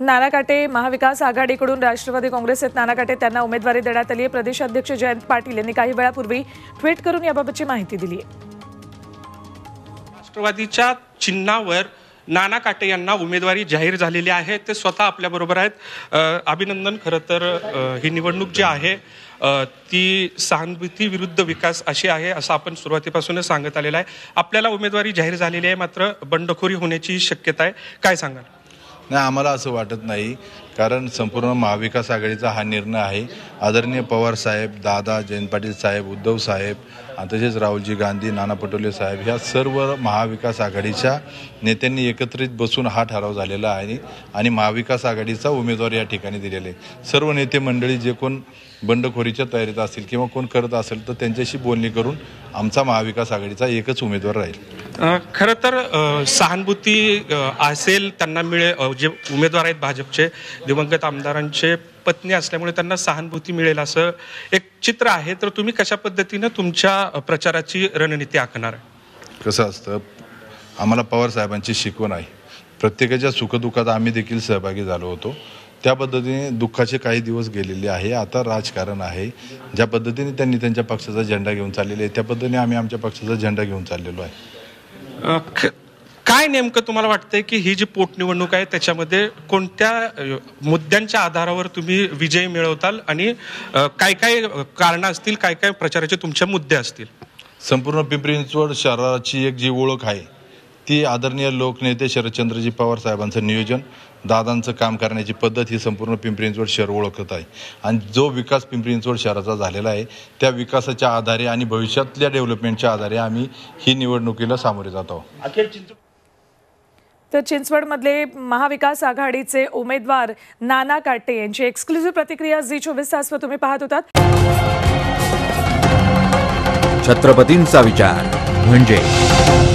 नाना काटे महाविकास आघाडीकडून राष्ट्रवादी काँग्रेसेत नाना काटे त्यांना उमेदवारी देण्यात आली आहे प्रदेशाध्यक्ष जयंत पाटील यांनी काही वेळापूर्वी ट्विट करून याबाबतची माहिती दिली आहे राष्ट्रवादीच्या चिन्हावर नाना काटे यांना उमेदवारी जाहीर झालेली आहे ते स्वतः आपल्याबरोबर आहेत अभिनंदन खरं तर ही निवडणूक जी आहे ती सहानुभूती विरुद्ध विकास अशी आहे असं आपण सुरुवातीपासूनच सांगत आलेलं आहे आपल्याला उमेदवारी जाहीर झालेली आहे मात्र बंडखोरी होण्याची शक्यता आहे काय सांगाल नाही आम्हाला असं वाटत नाही कारण संपूर्ण महाविकास आघाडीचा हा निर्णय आहे आदरणीय पवार साहेब दादा जयंत पाटील साहेब उद्धव साहेब आणि तसेच राहुलजी गांधी नाना पटोले साहेब ह्या सर्व महाविकास आघाडीच्या नेत्यांनी एकत्रित बसून हा ठराव झालेला आहे आणि महाविकास आघाडीचा उमेदवार या ठिकाणी दिलेला आहे सर्व नेते मंडळी जे कोण बंडखोरीच्या तयारीत असतील किंवा कोण करत असेल तर त्यांच्याशी बोलणी करून आमचा महाविकास आघाडीचा एकच उमेदवार राहील खर तर सहानुभूती असेल त्यांना मिळेल जे उमेदवार आहेत भाजपचे दिवंगत आमदारांचे पत्नी असल्यामुळे त्यांना सहानुभूती मिळेल असं एक चित्र आहे तर तुम्ही कशा पद्धतीनं तुमच्या प्रचाराची रणनीती आखणार कसं असतं आम्हाला पवार साहेबांची शिकवण आहे प्रत्येकाच्या सुखदुःखात आम्ही देखील सहभागी झालो होतो त्या पद्धतीने दुःखाचे काही दिवस गेलेले आहे आता राजकारण आहे ज्या पद्धतीने त्यांनी त्यांच्या पक्षाचा झेंडा घेऊन चाललेला आहे त्या पद्धतीने आम्ही आमच्या पक्षाचा झेंडा घेऊन चाललेलो आहे काय नेमकं तुम्हाला वाटतंय की ही जी पोटनिवडणूक आहे त्याच्यामध्ये कोणत्या मुद्द्यांच्या आधारावर तुम्ही विजय मिळवताल आणि काय काय कारणं असतील काय काय प्रचाराचे तुमचे मुद्दे असतील संपूर्ण पिंपरी चिंचवड शहराची एक जी ओळख आहे ती आदरणीय लोकनेते शरदचंद्रजी पवार साहेबांचं नियोजन दादांचं काम करण्याची पद्धत ही संपूर्ण पिंपरी चिंचवड शहर ओळखत आहे आणि जो विकास पिंपरी चिंचवड शहराचा झालेला आहे त्या विकासाच्या आधारे आणि भविष्यातल्या डेव्हलपमेंटच्या आधारे आम्ही ही निवडणुकीला सामोरे जात आहोत चिंचवड तर चिंचवडमधले महाविकास आघाडीचे उमेदवार नाना काटे यांची एक्सक्लुझिव्ह प्रतिक्रिया झी चोवीस तासवर तुम्ही पाहत होता छत्रपतींचा विचार म्हणजे